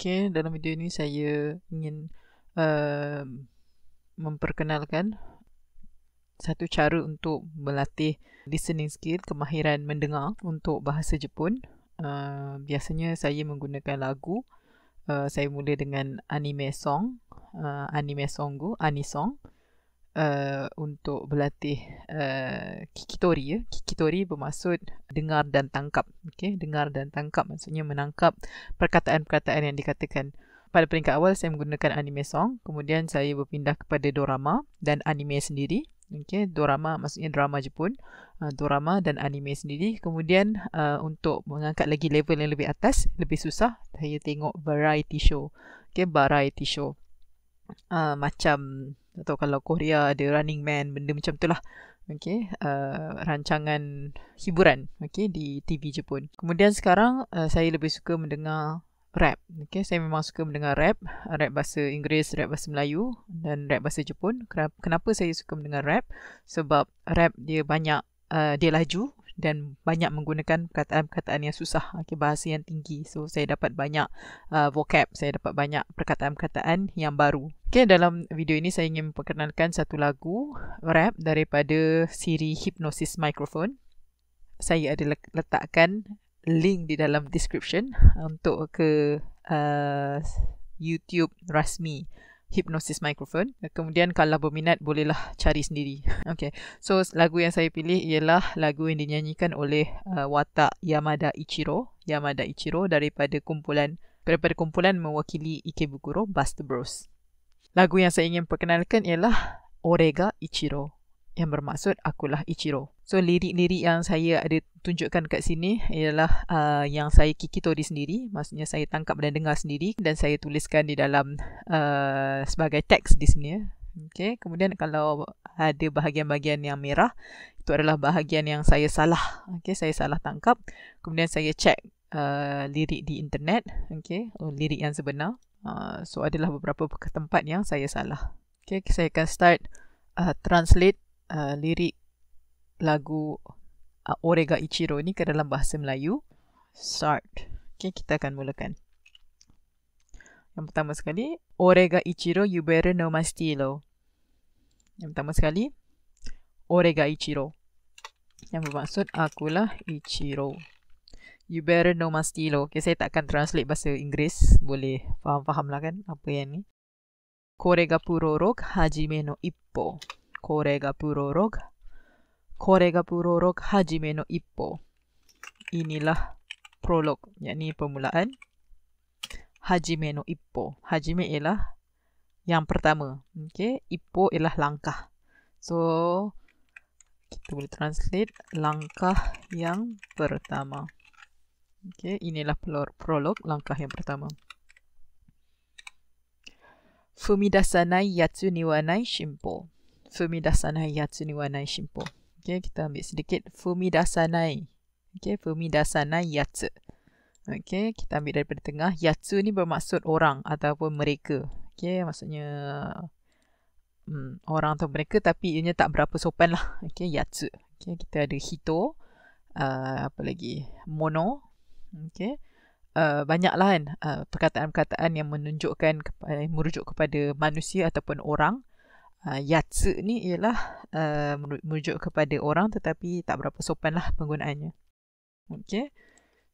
Okay, dalam video ini saya ingin uh, memperkenalkan satu cara untuk melatih listening skill, kemahiran mendengar untuk bahasa Jepun. Uh, biasanya saya menggunakan lagu. Uh, saya mula dengan anime song, uh, anime songgu, anisong. song uh, untuk berlatih uh, kikitori ya. Kikitori bermaksud dengar dan tangkap. Okey, dengar dan tangkap maksudnya menangkap perkataan-perkataan yang dikatakan. Pada peringkat awal saya menggunakan anime song, kemudian saya berpindah kepada dorama dan anime sendiri. Okey, dorama maksudnya drama Jepun, uh, dorama dan anime sendiri. Kemudian uh, untuk mengangkat lagi level yang lebih atas, lebih susah, saya tengok variety show. Okey, variety show uh, macam atau kalau Korea ada Running Man benda macam tu lah okay uh, rancangan hiburan okay di TV Jepun kemudian sekarang uh, saya lebih suka mendengar rap okay saya memang suka mendengar rap rap bahasa Inggeris rap bahasa Melayu dan rap bahasa Jepun kenapa saya suka mendengar rap sebab rap dia banyak uh, dia laju dan banyak menggunakan perkataan-perkataan yang susah, okay, bahasa yang tinggi. So, saya dapat banyak uh, vocab, saya dapat banyak perkataan-perkataan yang baru. Okay, dalam video ini saya ingin memperkenalkan satu lagu rap daripada siri Hypnosis Microphone. Saya ada letakkan link di dalam description uh, untuk ke uh, YouTube rasmi hypnosis microphone. Kemudian kalau berminat bolehlah cari sendiri. Okay, so lagu yang saya pilih ialah lagu yang dinyanyikan oleh uh, watak Yamada Ichiro. Yamada Ichiro daripada kumpulan daripada kumpulan mewakili Ikebukuro Buster Bros. Lagu yang saya ingin perkenalkan ialah Orega Ichiro yang bermaksud akulah Ichiro. So lirik-lirik yang saya ada tunjukkan kat sini ialah uh, yang saya kikitori sendiri, maksudnya saya tangkap dan dengar sendiri dan saya tuliskan di dalam uh, sebagai teks di sini. Ya. Okay. Kemudian kalau ada bahagian-bahagian yang merah, itu adalah bahagian yang saya salah. Okay, saya salah tangkap. Kemudian saya cek uh, lirik di internet, okay. oh, lirik yang sebenar. Uh, so adalah beberapa tempat yang saya salah. Okay, saya akan start uh, translate uh, lirik lagu uh, Orega Ichiro ni ke dalam bahasa Melayu. Start. Okay, kita akan mulakan. Yang pertama sekali, Orega Ichiro, you better know my stilo. Yang pertama sekali, Orega Ichiro. Yang bermaksud, akulah Ichiro. You better know my stilo. Okay, saya takkan translate bahasa Inggeris. Boleh faham-faham lah kan apa yang ni. Korega pururuk hajime no ippo. これがプロローグ。これがプロローグ。はじめの一歩。inilah prolog, yakni permulaan. Hajime no ippo. Hajime ialah yang pertama. Okay, ippo ialah langkah. So, kita boleh translate langkah yang pertama. Okay, inilah prolog langkah yang pertama. Fumidasanai yatsu niwanai shimpo. Fumidasanai yatsu niwanai shimpo. Fumi Dasanai ni Wanai Shinpo. Okay, kita ambil sedikit. Fumi Dasanai. Okay, Fumi Dasanai Yatsu. Okay, kita ambil daripada tengah. Yatsu ni bermaksud orang ataupun mereka. Okay, maksudnya hmm, orang atau mereka tapi ianya tak berapa sopan lah. Okay, Yatsu. Okay, kita ada Hito. Uh, apa lagi? Mono. Okay. Uh, banyaklah kan uh, perkataan-perkataan yang menunjukkan kepada, merujuk kepada manusia ataupun orang uh, ah, yatsu ni ialah uh, merujuk kepada orang tetapi tak berapa sopan lah penggunaannya. Okay.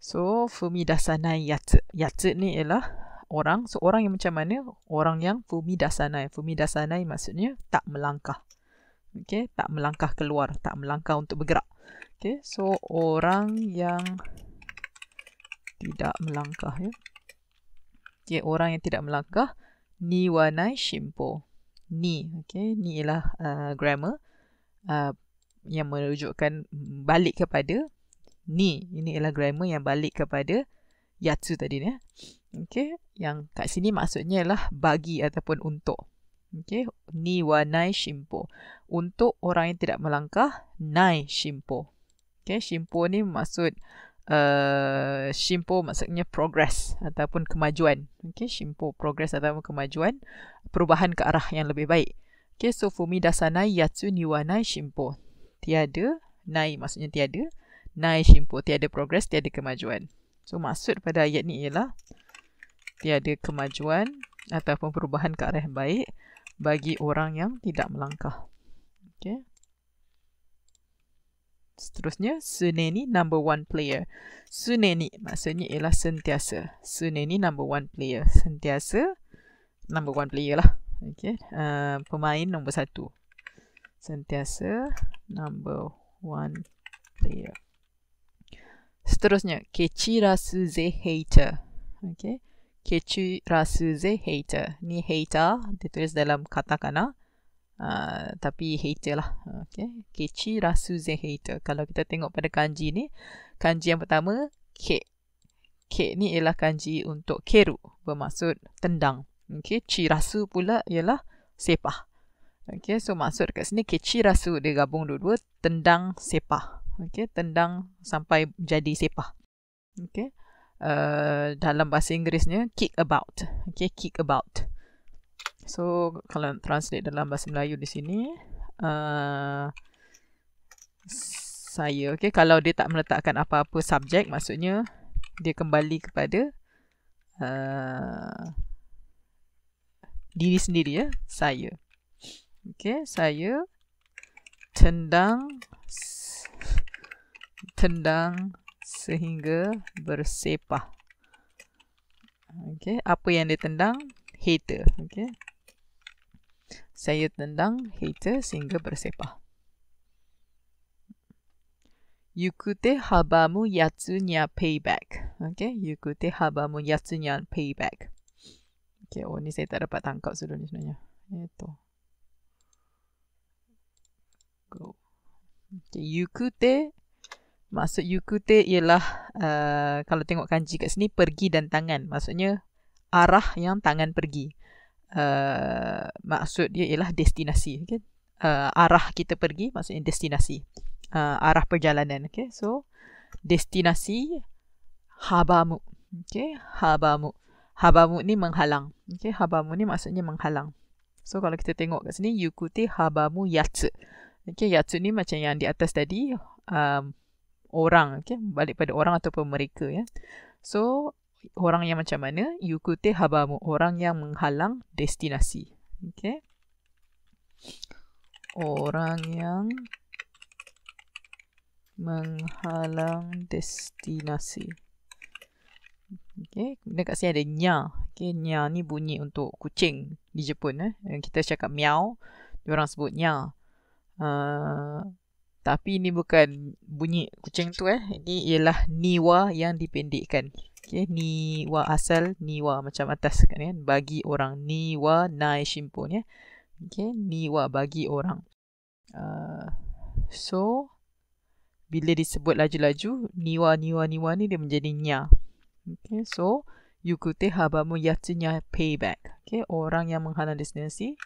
So, fumi dasanai yatsu. Yatsu ni ialah orang. So, orang yang macam mana? Orang yang fumi dasanai. Fumi dasanai maksudnya tak melangkah. Okay. Tak melangkah keluar. Tak melangkah untuk bergerak. Okay. So, orang yang tidak melangkah. Ya. Okay. Orang yang tidak melangkah. Niwanai shimpo ni okay. ni ialah uh, grammar uh, yang merujukkan balik kepada ni ini ialah grammar yang balik kepada yatsu tadi ni eh. Okay. yang kat sini maksudnya ialah bagi ataupun untuk Okay. ni wa nai shimpo untuk orang yang tidak melangkah nai shimpo Okay. shimpo ni maksud uh, uh, Shimpo maksudnya progress ataupun kemajuan. Okay, Shimpo progress ataupun kemajuan, perubahan ke arah yang lebih baik. Okay, so Fumi Dasanai Yatsu Niwanai Shimpo. Tiada, Nai maksudnya tiada, Nai Shimpo, tiada progress, tiada kemajuan. So, maksud pada ayat ni ialah tiada kemajuan ataupun perubahan ke arah yang baik bagi orang yang tidak melangkah. Okay seterusnya Suneni number one player. Suneni maksudnya ialah sentiasa. Suneni number one player. Sentiasa number one player lah. Okay. Uh, pemain number satu. Sentiasa number one player. Seterusnya, Kechi Rasu Ze Hater. Okay. Kechi Rasu Ze Hater. Ni hater, ditulis dalam katakana. Uh, tapi hater lah. Okay. Kechi rasu ze hater. Kalau kita tengok pada kanji ni, kanji yang pertama, ke. Ke ni ialah kanji untuk keru. Bermaksud tendang. Okay. Chi rasu pula ialah sepah. Okay. So, maksud kat sini kechi rasu dia gabung dua-dua. Tendang sepah. Okay. Tendang sampai jadi sepah. Okay. Uh, dalam bahasa Inggerisnya, kick about. Okay. Kick about. So kalau translate dalam bahasa Melayu di sini uh, saya okey kalau dia tak meletakkan apa-apa subjek maksudnya dia kembali kepada uh, diri sendiri ya saya. Okey, saya tendang tendang sehingga bersepah. Okey, apa yang dia tendang? Hater. Okey saya tendang hater sehingga bersepah. Yukute habamu yatsunya payback. Okay, yukute habamu yatsunya payback. Okay, oh ni saya tak dapat tangkap sudu ni sebenarnya. Itu. Go. Okay, yukute. Maksud yukute ialah uh, kalau tengok kanji kat sini pergi dan tangan. Maksudnya arah yang tangan pergi. Uh, maksud dia ialah destinasi kan uh, arah kita pergi maksudnya destinasi uh, arah perjalanan okay so destinasi habamu okay habamu habamu ni menghalang okay habamu ni maksudnya menghalang so kalau kita tengok kat sini yukuti habamu yatsu okay yatsu ni macam yang di atas tadi um, orang okay balik pada orang ataupun mereka ya so orang yang macam mana yukute habamu orang yang menghalang destinasi okey orang yang menghalang destinasi okey dekat sini ada nya okey nya ni bunyi untuk kucing di Jepun eh yang kita cakap miau Orang sebut nya uh, tapi ini bukan bunyi kucing tu eh ini ialah niwa yang dipendekkan Okay, ni wa asal, ni wa macam atas kan, kan? bagi orang. Ni wa nai shimpun, ya. Okay, ni wa bagi orang. Uh, so, bila disebut laju-laju, niwa niwa niwa ni dia menjadi nya. Okay, so yukute habamu yatinya payback. Okay, orang yang menghalang destinasi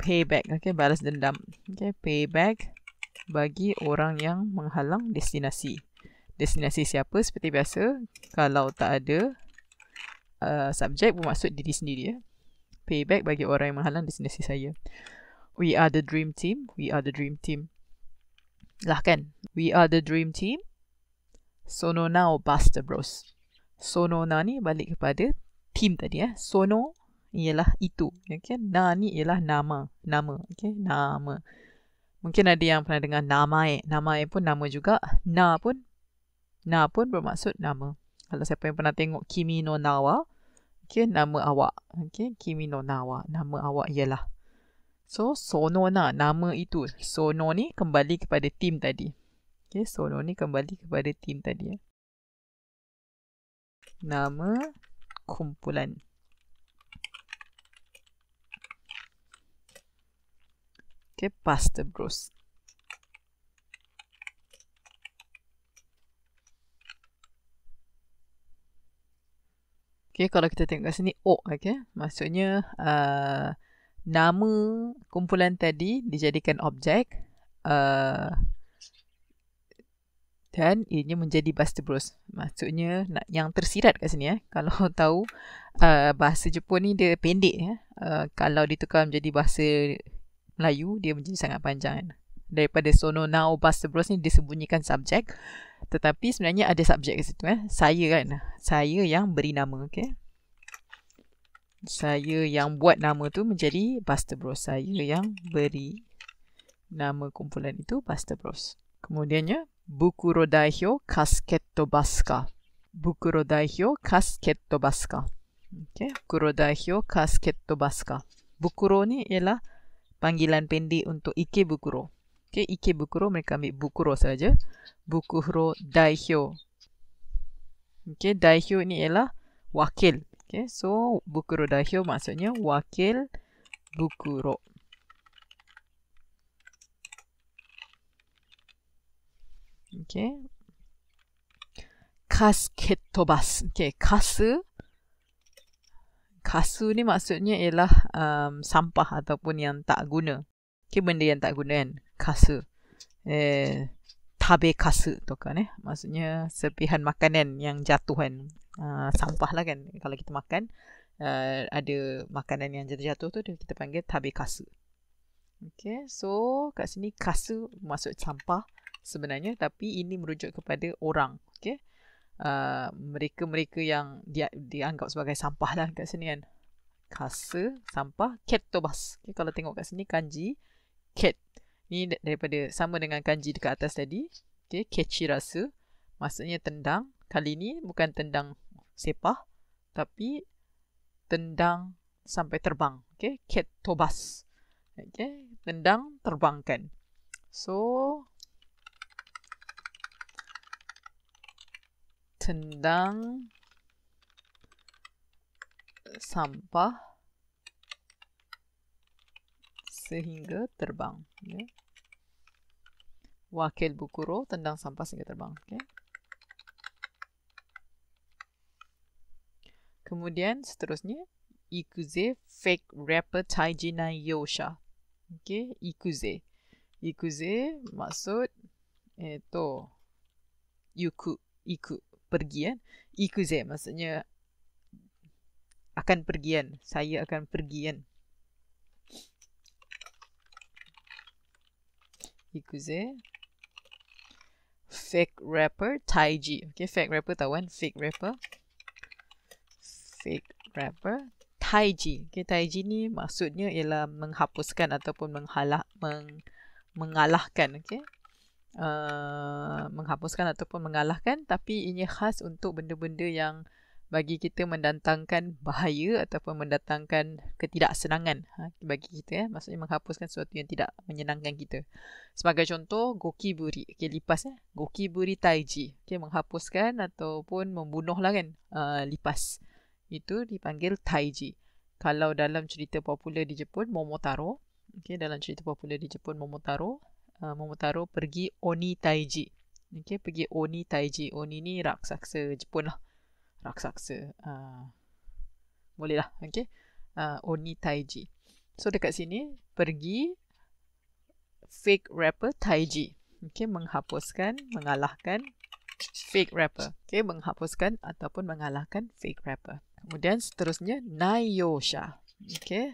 payback. Okay, balas dendam. Okay, payback bagi orang yang menghalang destinasi destinasi siapa seperti biasa kalau tak ada uh, subjek bermaksud diri sendiri ya. payback bagi orang yang menghalang destinasi saya we are the dream team we are the dream team lah kan we are the dream team sono now buster bros sono now ni balik kepada team tadi ya sono ialah itu okay? na ni ialah nama nama okay? nama Mungkin ada yang pernah dengar namae. Namae pun nama juga. Na pun Na pun bermaksud nama. Kalau siapa yang pernah tengok Kimi no Nawa, okay, nama awak. Okay, Kimi no Nawa, nama awak ialah. So, Sono na, nama itu. Sono ni kembali kepada tim tadi. Okay, Sono ni kembali kepada tim tadi. Ya. Nama kumpulan. Okay, Pastor bros. Okay, kalau kita tengok kat sini, O. Oh, okay. Maksudnya, uh, nama kumpulan tadi dijadikan objek. Uh, dan ianya menjadi bahasa Bros. Maksudnya, nak, yang tersirat kat sini. Eh. Kalau tahu, uh, bahasa Jepun ni dia pendek. Eh. Uh, kalau ditukar menjadi bahasa Melayu, dia menjadi sangat panjang. Eh daripada sono now past tense ni disembunyikan subjek tetapi sebenarnya ada subjek kat situ eh saya kan saya yang beri nama okey saya yang buat nama tu menjadi Buster Bros. Saya yang beri nama kumpulan itu Buster Bros. Kemudiannya, Buku Rodaihyo Kasketo Baska. Buku Rodaihyo Kasketo Baska. Okay. Buku Rodaihyo Kasketo Baska. Bukuro ni ialah panggilan pendek untuk Ike Bukuro. Okay, Ike Bukuro mereka ambil Bukuro saja. Bukuro Daihyo. Okay, Daihyo ni ialah wakil. Okay, so Bukuro Daihyo maksudnya wakil Bukuro. Okay. Kas ketobas. Okay, kasu. Kasu ni maksudnya ialah um, sampah ataupun yang tak guna. Okay, benda yang tak guna kan. かす、えー、食べかすとかね。Maksudnya eh, eh. serpihan makanan yang jatuh kan. ah, sampah lah kan kalau kita makan. Ah, ada makanan yang jatuh-jatuh tu kita panggil tabi kasu. Okay, so kat sini kasu maksud sampah sebenarnya tapi ini merujuk kepada orang. Okay, ah, mereka-mereka yang dia, dianggap sebagai sampah lah kat sini kan. Kasu, sampah, ketobas. Okay, kalau tengok kat sini kanji, ket Ni daripada sama dengan kanji dekat atas tadi. Okay, catchy rasa. Maksudnya tendang. Kali ni bukan tendang sepah. Tapi tendang sampai terbang. Okay, cat tobas. Okay, tendang terbangkan. So, tendang sampah sehingga terbang. Okay. Ya. Wakil Bukuro tendang sampah sehingga terbang. Okay. Kemudian seterusnya, Ikuze fake rapper Taijina Yosha. Okay, Ikuze. Ikuze maksud itu eh, Yuku, Iku, pergi kan? Ikuze maksudnya akan pergian. Saya akan pergian. ikuze fake rapper taiji okay fake rapper tahu kan fake rapper fake rapper taiji okay taiji ni maksudnya ialah menghapuskan ataupun menghalah meng, mengalahkan okay uh, menghapuskan ataupun mengalahkan tapi ini khas untuk benda-benda yang bagi kita mendatangkan bahaya ataupun mendatangkan ketidaksenangan ha, bagi kita. Eh. Maksudnya menghapuskan sesuatu yang tidak menyenangkan kita. Sebagai contoh, gokiburi. Okay, lipas. Eh. buri taiji. Okay, menghapuskan ataupun membunuh lah kan uh, lipas. Itu dipanggil taiji. Kalau dalam cerita popular di Jepun, Momotaro. Okay, dalam cerita popular di Jepun, Momotaro. Uh, Momotaro pergi Oni Taiji. Okay, pergi Oni Taiji. Oni ni raksasa Jepun lah raksasa. Uh, ah, bolehlah, lah. Okay. Uh, Oni Taiji. So dekat sini pergi fake rapper Taiji. Okay. Menghapuskan, mengalahkan fake rapper. Okay. Menghapuskan ataupun mengalahkan fake rapper. Kemudian seterusnya Nayosha. Okay.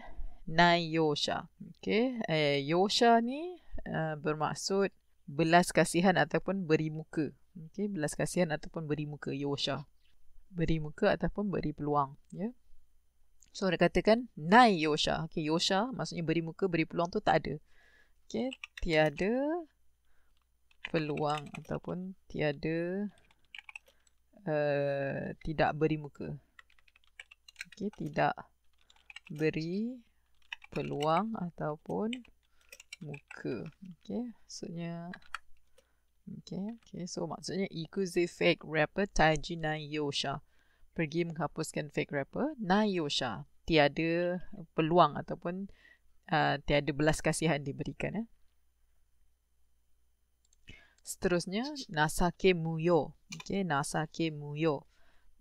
Nayosha. Okay. Eh, Yosha ni uh, bermaksud belas kasihan ataupun beri muka. Okay, belas kasihan ataupun beri muka Yosha beri muka ataupun beri peluang ya yeah. so dia katakan nai yosha okey yosha maksudnya beri muka beri peluang tu tak ada okey tiada peluang ataupun tiada uh, tidak beri muka okey tidak beri peluang ataupun muka okey maksudnya Okay, okay. So maksudnya ikuze fake rapper Taiji Nayosha pergi menghapuskan fake rapper Nayosha tiada peluang ataupun uh, tiada belas kasihan diberikan. Eh. Seterusnya Nasake Muyo. Okay, Nasake Muyo.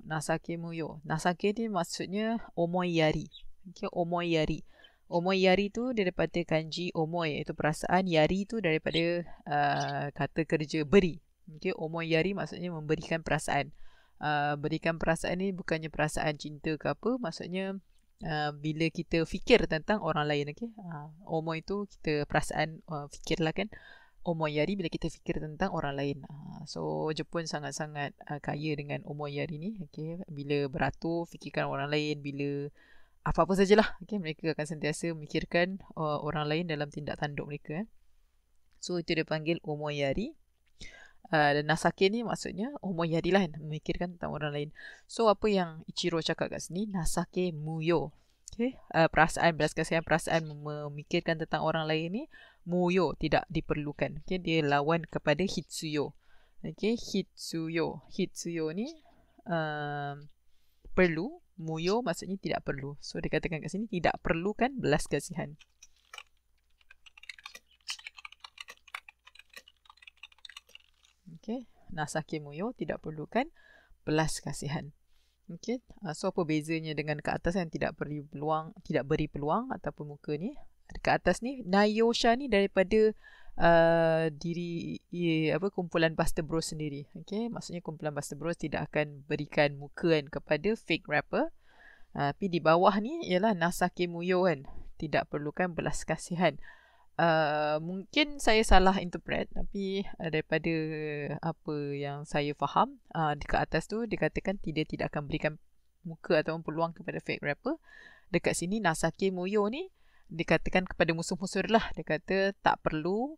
Nasake Muyo. Nasake ni maksudnya omoyari. Okay, omoyari. Uh, Omoi yari tu daripada kanji omoi iaitu perasaan yari tu daripada uh, kata kerja beri. Okey, omoi yari maksudnya memberikan perasaan. Uh, berikan perasaan ni bukannya perasaan cinta ke apa, maksudnya uh, bila kita fikir tentang orang lain okey. Uh, omoi tu kita perasaan uh, fikirlah kan. Omoi yari bila kita fikir tentang orang lain. Uh, so Jepun sangat-sangat uh, kaya dengan omoi yari ni. Okey, bila beratur fikirkan orang lain, bila apa-apa sajalah okay, mereka akan sentiasa memikirkan uh, orang lain dalam tindak tanduk mereka eh. so itu dia panggil omoyari uh, dan nasake ni maksudnya omoyari lah kan, memikirkan tentang orang lain so apa yang Ichiro cakap kat sini nasake muyo okay. uh, perasaan belas kasihan perasaan memikirkan tentang orang lain ni muyo tidak diperlukan okay. dia lawan kepada hitsuyo okay. hitsuyo hitsuyo ni uh, perlu Muyo maksudnya tidak perlu. So, dia katakan kat sini tidak kan belas kasihan. Okay. Nasake Muyo tidak perlu kan belas kasihan. Okay. Ah, so, apa bezanya dengan ke atas yang tidak beri peluang, tidak beri peluang ataupun muka ni? Ke atas ni, Nayosha ni daripada uh, diri ya, apa kumpulan Buster Bros sendiri. Okey, maksudnya kumpulan Buster Bros tidak akan berikan muka kan, kepada fake rapper. Uh, tapi di bawah ni ialah Nasaki Muyo kan. Tidak perlukan belas kasihan. Uh, mungkin saya salah interpret tapi uh, daripada apa yang saya faham uh, dekat atas tu dikatakan tidak tidak akan berikan muka ataupun peluang kepada fake rapper. Dekat sini Nasaki Muyo ni dikatakan kepada musuh-musuh lah dia kata tak perlu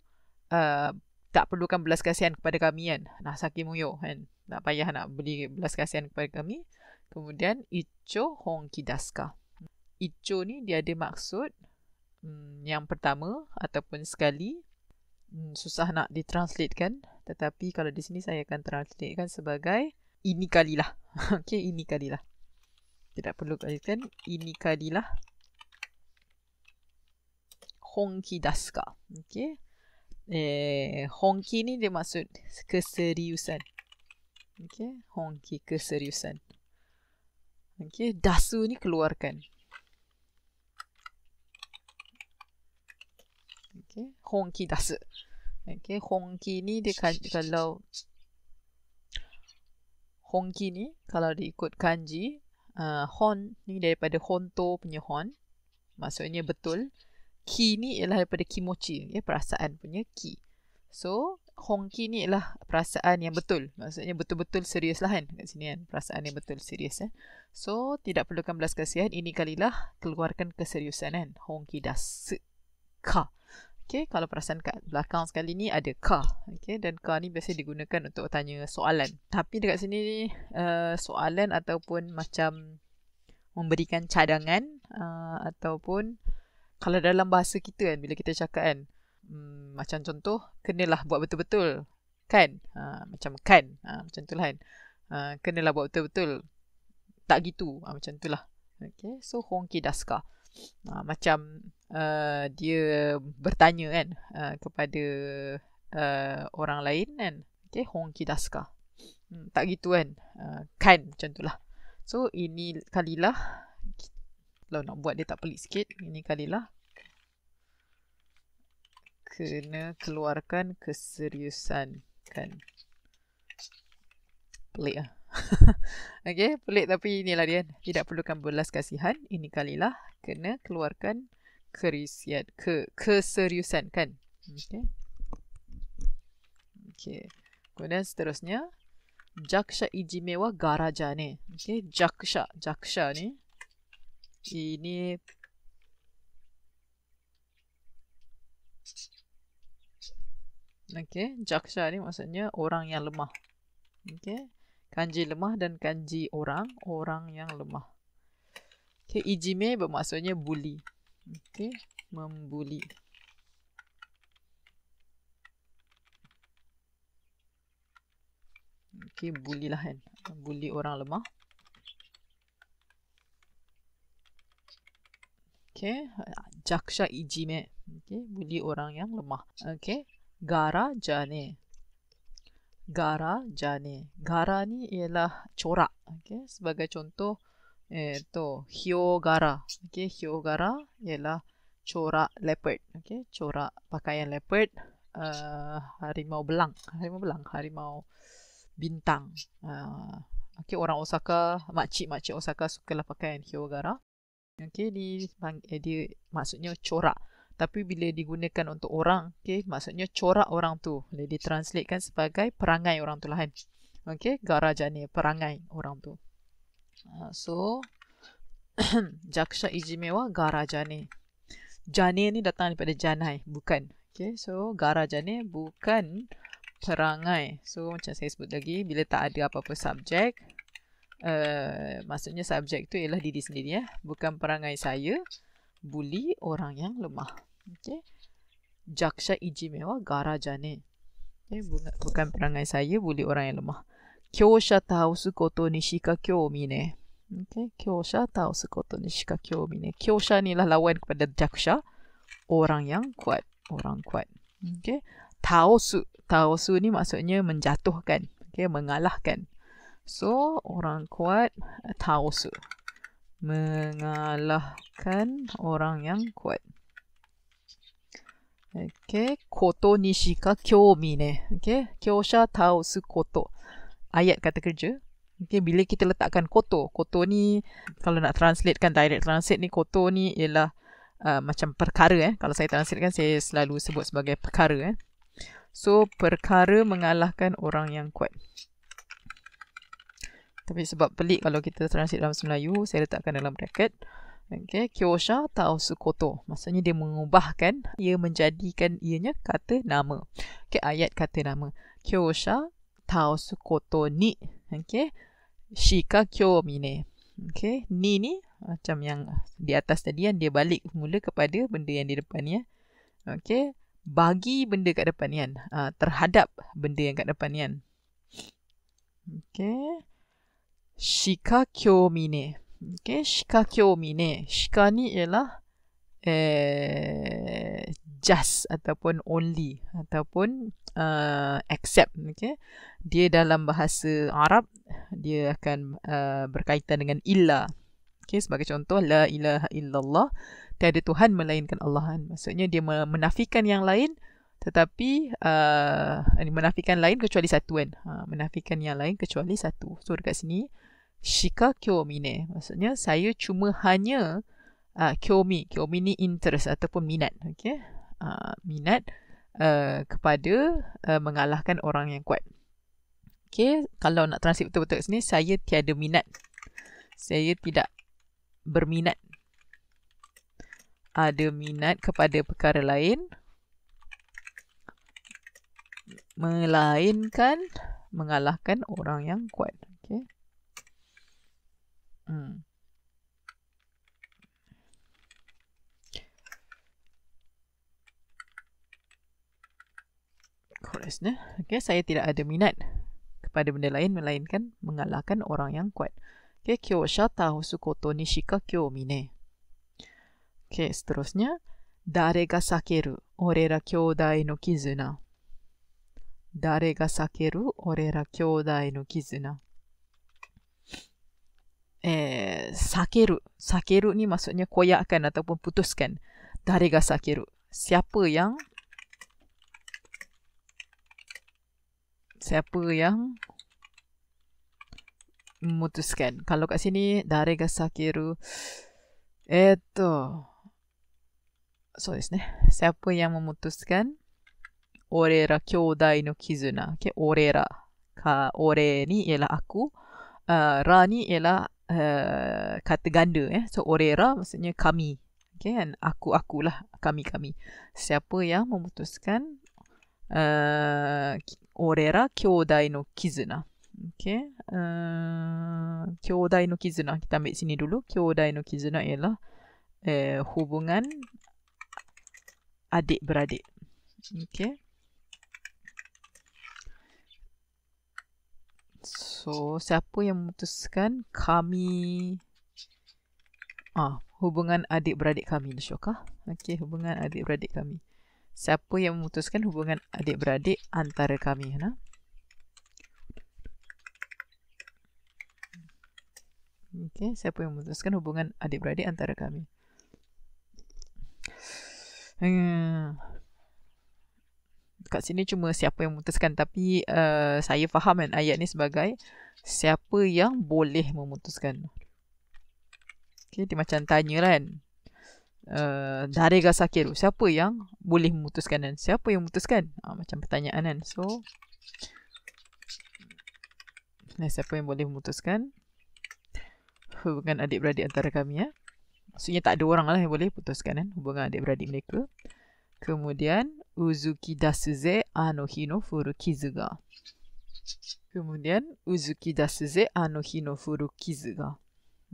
uh, tak perlukan belas kasihan kepada kami kan nah saki muyo kan tak payah nak beli belas kasihan kepada kami kemudian icho hong kidaska icho ni dia ada maksud um, yang pertama ataupun sekali um, susah nak ditranslate kan tetapi kalau di sini saya akan translate kan sebagai ini kalilah okey ini kalilah tidak perlu kalikan ini kalilah 本気出すか。Okay? えー、本気に出ます。クスリウセン。Okay? 本気、クスリウセン。Okay? 出すに加わるか。Okay? 本気出す。Okay? 本気にで感じ、から本気に、からで行く感じ、本にで、本当に本、まあ、それに、betul。Uh, ki ni ialah daripada kimochi ya perasaan punya ki so hongki ni ialah perasaan yang betul maksudnya betul-betul serius lah kan kat sini kan perasaan yang betul serius eh so tidak perlukan belas kasihan ini kalilah keluarkan keseriusan kan hongki das ka Okay, kalau perasan kat belakang sekali ni ada ka. Okay, dan ka ni biasa digunakan untuk tanya soalan. Tapi dekat sini ni uh, eh, soalan ataupun macam memberikan cadangan uh, ataupun kalau dalam bahasa kita kan bila kita cakap kan hmm, macam contoh kenalah buat betul-betul kan ha, macam kan ha, macam itulah kan ha, kenalah buat betul-betul tak gitu ha, macam itulah okay so hongki daska ha, macam uh, dia bertanya kan uh, kepada uh, orang lain kan okay hongki daska hmm, tak gitu kan uh, kan macam itulah so ini kalilah kalau nak buat dia tak pelik sikit ini kalilah kena keluarkan keseriusan kan pelik lah Okay, pelik tapi inilah dia. Tidak perlukan belas kasihan. Ini kalilah kena keluarkan kerisian, ke, keseriusan kan. Okay. Okay. Kemudian seterusnya, jaksa ijimewa garaja ni. Okay, jaksa, jaksa ni. Ini Okey, jaksa ni maksudnya orang yang lemah. Okey. Kanji lemah dan kanji orang, orang yang lemah. Okey, ijime bermaksudnya bully. Okey, membuli. Okey, bully lah kan. Bully orang lemah. Okey, jaksa ijime. Okey, bully orang yang lemah. Okey gara jane. Gara jane. Gara ni ialah corak. Okay. Sebagai contoh, eh, hio gara. Okay. gara ialah corak leopard. Okay. Corak pakaian leopard. Uh, harimau belang. Harimau belang. Harimau bintang. Uh, eh, okay. Orang Osaka, makcik-makcik Osaka sukalah pakaian hyogara. Okay. Ni, dia, eh, dia maksudnya corak tapi bila digunakan untuk orang okey maksudnya corak orang tu boleh ditranslatekan sebagai perangai orang tu lah kan okey garajane perangai orang tu uh, so jaksha ijimewa garajane jane ni datang daripada janai bukan okey so garajane bukan perangai so macam saya sebut lagi bila tak ada apa-apa subjek Uh, maksudnya subjek tu ialah diri sendiri ya bukan perangai saya buli orang yang lemah. Okey. Jaksha iji mewa gara jane. Okay. bukan perangai saya buli orang yang lemah. Kyosha taosu koto ni shika kyomi ne. Okey. Kyosha tausu koto ni shika kyomi ne. Kyosha ni lah lawan kepada jaksha orang yang kuat, orang kuat. Okey. taosu tausu ni maksudnya menjatuhkan, okey mengalahkan. So orang kuat taosu mengalahkan orang yang kuat. Okay, koto ni nishika kyomine. Okay, kyosha tau su koto. Ayat kata kerja. Okay, bila kita letakkan koto, koto ni kalau nak translate kan direct translate ni koto ni ialah uh, macam perkara eh. Kalau saya translate kan saya selalu sebut sebagai perkara eh. So perkara mengalahkan orang yang kuat. Tapi sebab pelik kalau kita transit dalam bahasa Melayu, saya letakkan dalam bracket. Okay, kyosha tau Maksudnya dia mengubahkan, ia menjadikan ianya kata nama. Okay, ayat kata nama. Kyosha tau sukoto ni. Okay, shika kyo mine. Okay, ni ni macam yang di atas tadi kan, dia balik mula kepada benda yang di depan ni. Ya. Okay, bagi benda kat depan ni kan. Ah, terhadap benda yang kat depan ni kan. Okay. Shika kyomine. Okay, shika kyomine. Shika ialah eh, just ataupun only ataupun uh, accept. Okay, dia dalam bahasa Arab dia akan eh, berkaitan dengan illa. Okay, sebagai contoh, la ilaha illallah. Tiada Tuhan melainkan Allah. Maksudnya dia menafikan yang lain tetapi menafikan lain kecuali satu kan. Ha, menafikan yang lain kecuali satu. So dekat sini shika kyomi ne. Maksudnya saya cuma hanya uh, kyomi. Kyomi ni interest ataupun minat. Okay? Uh, ah, minat uh, kepada uh, mengalahkan orang yang kuat. Okay, kalau nak transit betul-betul sini, saya tiada minat. Saya tidak berminat. Ada minat kepada perkara lain. Melainkan mengalahkan orang yang kuat. Hmm. Korisnya. Okay, saya tidak ada minat kepada benda lain melainkan mengalahkan orang yang kuat. Okay, kyo shata husukoto shika kyo mine. Okay, seterusnya. Dare ga sakeru orera dai no kizuna. Dare ga sakeru orera dai no kizuna eh, sakiru. Sakiru ni maksudnya koyakkan ataupun putuskan. Tariga sakiru. Siapa yang siapa yang memutuskan. Kalau kat sini, Darega Sakiru. Itu. Eh, so, this ne. Siapa yang memutuskan? Orera kyodai no kizuna. Okay, orera. Ka, ore ni ialah aku. Uh, ra ni ialah uh, kata ganda ya. Eh? So orera maksudnya kami. Okay, kan? Aku akulah kami kami. Siapa yang memutuskan uh, orera kyodai no kizuna. Okay. Uh, kyodai no kizuna. Kita ambil sini dulu. Kyodai no kizuna ialah uh, hubungan adik-beradik. Okay. So siapa yang memutuskan kami ah hubungan adik beradik kami ni syokah. Okey hubungan adik beradik kami. Siapa yang memutuskan hubungan adik beradik antara kami Hana? Okey siapa yang memutuskan hubungan adik beradik antara kami? Hmm kat sini cuma siapa yang memutuskan tapi uh, saya faham kan ayat ni sebagai siapa yang boleh memutuskan. Okay, dia macam tanya kan. Uh, dari Gasakiru, siapa yang boleh memutuskan dan siapa yang memutuskan? Uh, macam pertanyaan kan. So, nah, siapa yang boleh memutuskan? Hubungan adik-beradik antara kami ya. Maksudnya tak ada orang lah yang boleh putuskan kan hubungan adik-beradik mereka. Kemudian, Uzuki dasuze ano hi no furu kizu ga. Kemudian, Uzuki dasuze ano hi no furu kizu ga.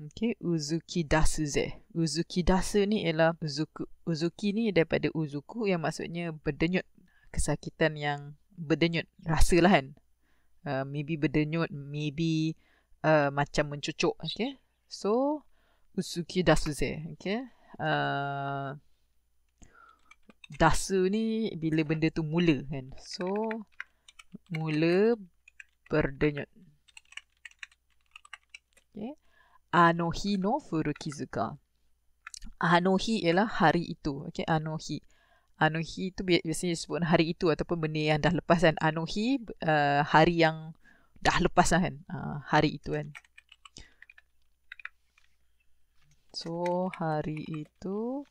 Okay, uzuki dasu ze. Uzuki dasu ni ialah uzuku. Uzuki ni daripada uzuku yang maksudnya berdenyut. Kesakitan yang berdenyut. Rasa lah kan. Uh, maybe berdenyut, maybe uh, macam mencucuk. Okay. So, uzuki dasu ze. Okay. Uh, Dasu ni bila benda tu mula kan. So mula berdenyut. Ano hi no furukizuka. Ano hi ialah hari itu. Okay, ano hi itu biasanya disebut hari itu ataupun benda yang dah lepas kan. hi, uh, eh, hari yang dah lepas lah kan. Uh, hari itu kan. So, hari itu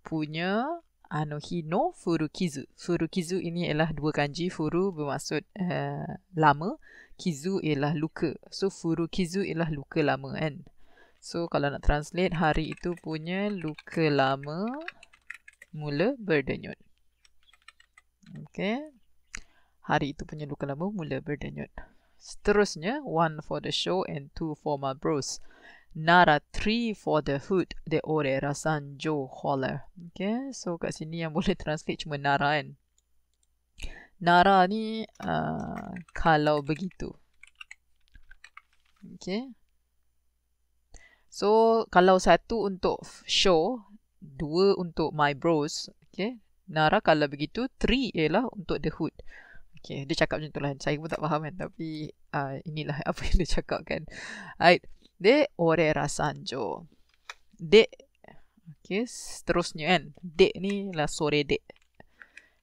punya Anohino furukizu. Furukizu ini ialah dua kanji. Furu bermaksud uh, lama. Kizu ialah luka. So, furukizu ialah luka lama kan. So, kalau nak translate, hari itu punya luka lama mula berdenyut. Okay. Hari itu punya luka lama mula berdenyut. Seterusnya, one for the show and two for my bros. Nara a tree for the hood the ore rasan jo holler. Okay, so kat sini yang boleh translate cuma nara kan. Nara ni uh, kalau begitu. Okay. So kalau satu untuk show, dua untuk my bros. Okay. Nara kalau begitu, three ialah untuk the hood. Okay, dia cakap macam tu lah. Saya pun tak faham kan. Tapi uh, inilah apa yang dia cakap kan. Alright. De orera sanjo. De. Okay, seterusnya kan. De ni lah sore de.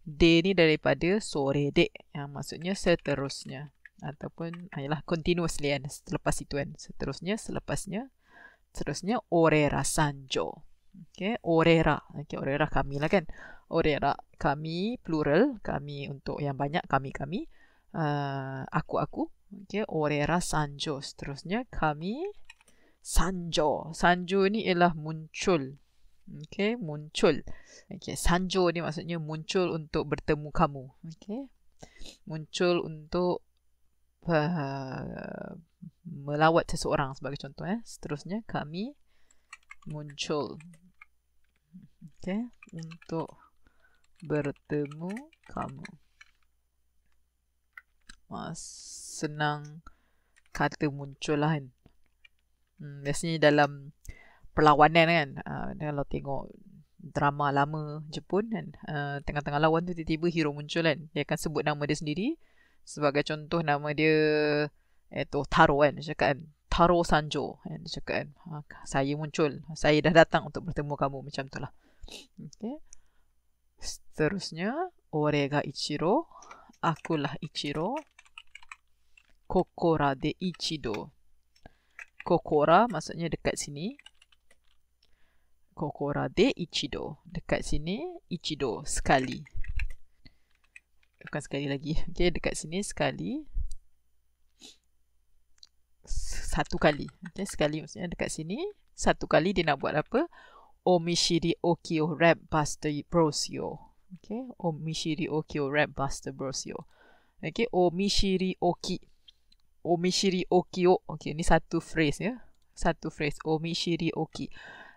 De ni daripada sore de. Yang maksudnya seterusnya. Ataupun ayalah continuous lian Selepas itu kan. Seterusnya, selepasnya. Seterusnya, orera sanjo. Okay, orera. Okay, orera kami lah kan. Orera kami, plural. Kami untuk yang banyak, kami-kami. Uh, ah, aku-aku. Okay, orera sanjo. Seterusnya, kami... Sanjo. Sanjo ni ialah muncul. Okay, muncul. Okay, Sanjo ni maksudnya muncul untuk bertemu kamu. Okay, muncul untuk uh, melawat seseorang sebagai contoh. Eh. Seterusnya, kami muncul. Okay, untuk bertemu kamu. Mas, senang kata muncul lah kan. Hmm, biasanya dalam perlawanan kan. Uh, kalau tengok drama lama Jepun kan. Uh, tengah-tengah lawan tu tiba-tiba hero muncul kan. Dia akan sebut nama dia sendiri. Sebagai contoh nama dia itu eh, Taro kan. Dia cakap kan. Taro Sanjo. Kan? Dia cakap kan. Ah, saya muncul. Saya dah datang untuk bertemu kamu. Macam tu lah. Okay. Seterusnya. Orega Ichiro. Akulah Ichiro. Kokora de Ichido. Kokora maksudnya dekat sini. Kokora de Ichido. Dekat sini Ichido sekali. Bukan sekali lagi. Okay, dekat sini sekali. Satu kali. Okay sekali maksudnya dekat sini. Satu kali dia nak buat apa? Omishiri Okio Rap Buster Bros Yo. Omishiri Okio Rap Buster Bros Yo. Omishiri Oki. Omishiri Oki o. Okay, ni satu phrase ya. Satu phrase. Omishiri Oki.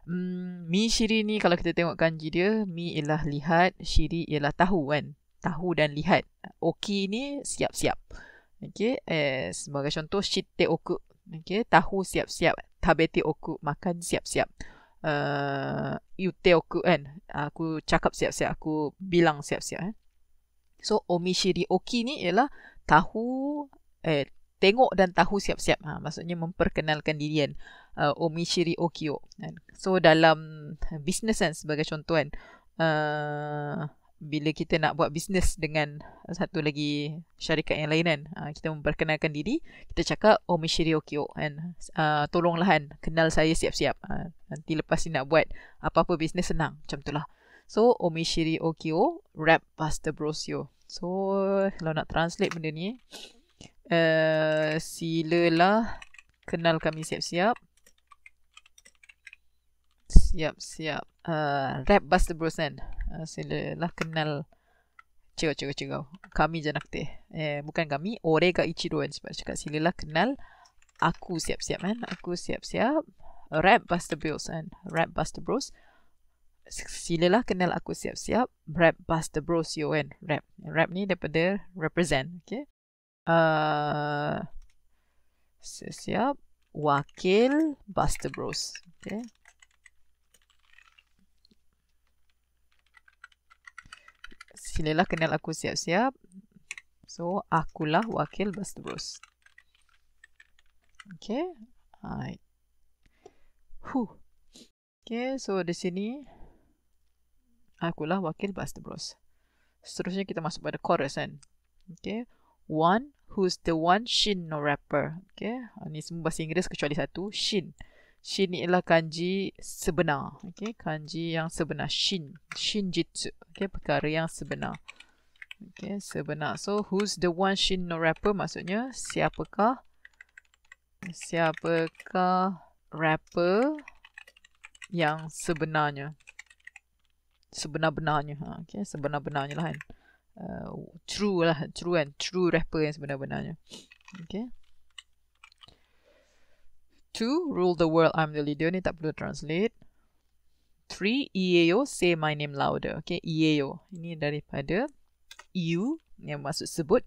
Hmm, mi Shiri ni kalau kita tengok kanji dia, Mi ialah lihat, Shiri ialah tahu kan. Tahu dan lihat. Oki ni siap-siap. Okay, eh, sebagai contoh, Shite Oku. Okay, tahu siap-siap. Tabete Oku, makan siap-siap. Uh, yute Oku kan. Aku cakap siap-siap, aku bilang siap-siap. Eh. So, Omishiri Oki ni ialah tahu, eh, tengok dan tahu siap-siap. Ha, maksudnya memperkenalkan diri kan. Uh, Omishiri Okio. Kan. So dalam business kan sebagai contoh kan. Uh, bila kita nak buat bisnes dengan satu lagi syarikat yang lain kan. Uh, kita memperkenalkan diri. Kita cakap Omishiri Okio. Kan. Uh, tolonglah kan. Kenal saya siap-siap. Uh, nanti lepas ni nak buat apa-apa bisnes senang. Macam itulah. So Omishiri Okio. Rap Pastor Brosio. So kalau nak translate benda ni. Eh, Uh, eh, silalah kenal kami siap-siap. Siap-siap. Uh, rap Buster Bros kan? Uh, eh, silalah kenal cikgu-cikgu-cikgu. Kami je nak te. Eh, bukan kami. Orega Ichiro kan sebab cakap. Silalah kenal aku siap-siap kan? Aku siap-siap. Rap Buster Bros kan? Rap Buster Bros. Silalah kenal aku siap-siap. Rap Buster Bros yo kan? Rap. Rap ni daripada represent. Okay. Uh, siap. Wakil Buster Bros. Okay. Silalah kenal aku siap-siap. So, akulah wakil Buster Bros. Okay. alright. Huh. Okay, so di sini. Akulah wakil Buster Bros. Seterusnya kita masuk pada chorus kan. Okay. One, who's the one Shin no rapper. Okay. Ini ah, semua bahasa Inggeris kecuali satu. Shin. Shin ni ialah kanji sebenar. Okay. Kanji yang sebenar. Shin. Shinjitsu. Okay. Perkara yang sebenar. Okay. Sebenar. So, who's the one Shin no rapper? Maksudnya, siapakah? Siapakah rapper yang sebenarnya? Sebenar-benarnya. Ha, okay. Sebenar-benarnya lah kan uh, true lah true and true rapper yang sebenar-benarnya okay two rule the world I'm the leader ni tak perlu translate three EAO say my name louder okay EAO ini daripada you yang maksud sebut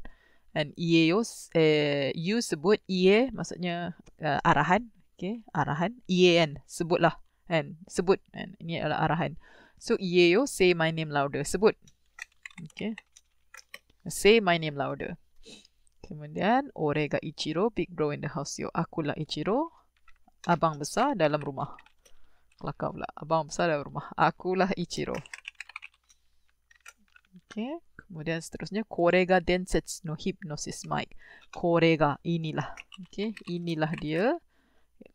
and EAO eh, you sebut EA maksudnya uh, arahan okay arahan EAN sebutlah and sebut and ini adalah arahan so EAO say my name louder sebut okay Say my name louder. Kemudian, Orega Ichiro, big bro in the house yo. Aku lah Ichiro, abang besar dalam rumah. Kelakar pula. Abang besar dalam rumah. Aku lah Ichiro. Okay. Kemudian seterusnya, Korega Densets no Hypnosis Mike. Korega, inilah. Okay. Inilah dia.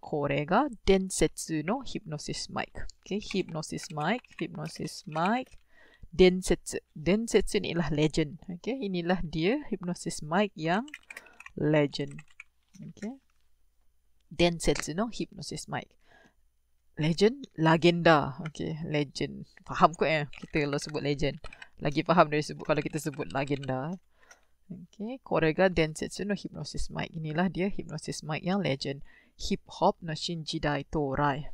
Korega Densetsu no Hypnosis Mike. Okay. Hypnosis Mike. Hypnosis Mike. Densetsu. Densetsu ni ialah legend. Okay, inilah dia hipnosis mic yang legend. Okay. Densetsu no hipnosis mic. Legend, legenda. Okay, legend. Faham kot eh kita kalau sebut legend. Lagi faham dari sebut kalau kita sebut legenda. Okay, Korega Densetsu no hipnosis mic. Inilah dia hipnosis mic yang legend. Hip hop no shinjidai to rai.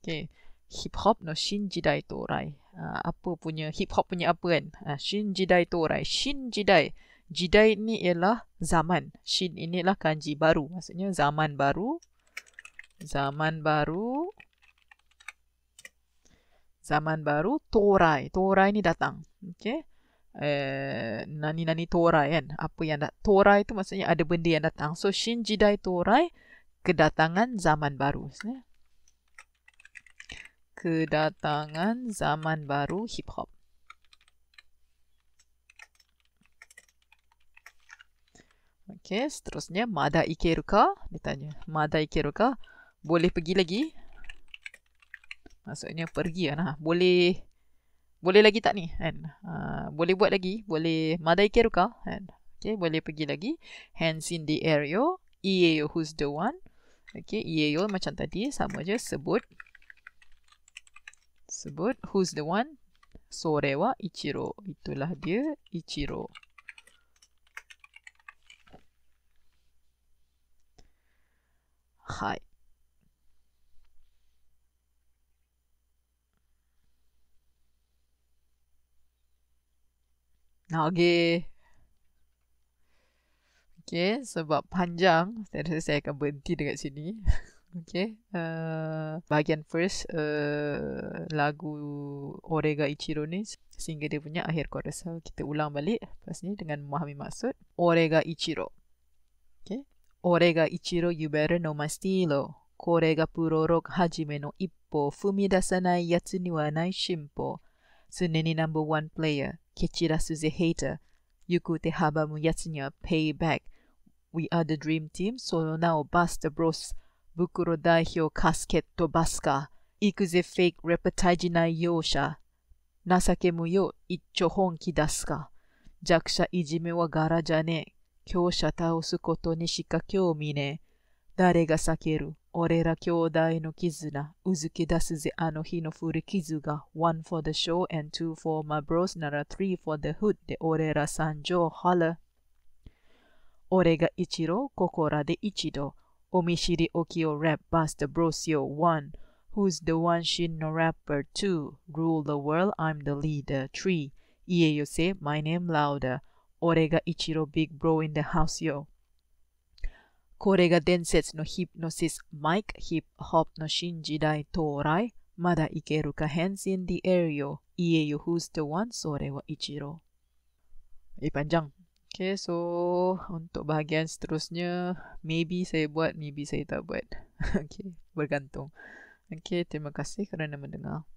Okay. Hip hop no shinjidai to rai. Ah, apa punya hip hop punya apa kan. Uh, Shin Jidai Torai. Shin Jidai. Jidai ni ialah zaman. Shin inilah kanji baru. Maksudnya zaman baru. Zaman baru. Zaman baru. Torai. Torai ni datang. Okay. Uh, nani-nani Torai kan. Apa yang dat- Torai tu maksudnya ada benda yang datang. So Shin Jidai Torai. Kedatangan zaman baru kedatangan zaman baru hip hop. Okey, seterusnya mada ikeru ditanya. Dia tanya. Mada ikeru Boleh pergi lagi? Maksudnya pergi lah. Nah. Boleh boleh lagi tak ni? Kan? Uh, boleh buat lagi? Boleh mada ikeru Kan? Okey, boleh pergi lagi. Hands in the air yo. Ieyo who's the one? Okey, ieyo macam tadi sama je sebut sebut who's the one? sorewa Ichiro. Itulah dia Ichiro. Hai. Nage. Okay, sebab panjang, saya rasa saya akan berhenti dekat sini. Okay. Uh, eh, bahagian first, uh, lagu Orega Ichiro ni sehingga dia punya akhir chorusal. Kita ulang balik. Lepas ni dengan memahami maksud. Orega Ichiro. Okay. Orega Ichiro, you better know my stilo. Kore ga puro rock hajime no ippo. Fumidasanai yatsu ni wa nai shimpo. Tsune ni number one player. Kechirasu ze hater. Yukute habamu yatsu ni wa payback. We are the dream team, so now bust the bros. 袋代表カスケットバスカー、行くぜフェイクレプタジナイ容赦、情け無用一丁本気出すか、弱者いじめは柄じゃねえ、強者倒すことにしか興味ねえ、誰が避ける俺ら兄弟の絆、うずき出すぜあの日の古傷が、one for the show and two for my bros なら three for the hood で俺ら三条ハラ。俺が一郎、ここらで一度、Omishiri Okio rap Buster Brosio 1. Who's the one Shin rapper 2. Rule the world, I'm the leader 3. Ieyo say my name louder. Orega Ichiro Big Bro in the house yo. Korega no no hip hop torai. ikeru ka Hands in the air yo. yo who's the one? sore wa ichiro. Ipanjang. Okay, so untuk bahagian seterusnya, maybe saya buat, maybe saya tak buat. okay, bergantung. Okay, terima kasih kerana mendengar.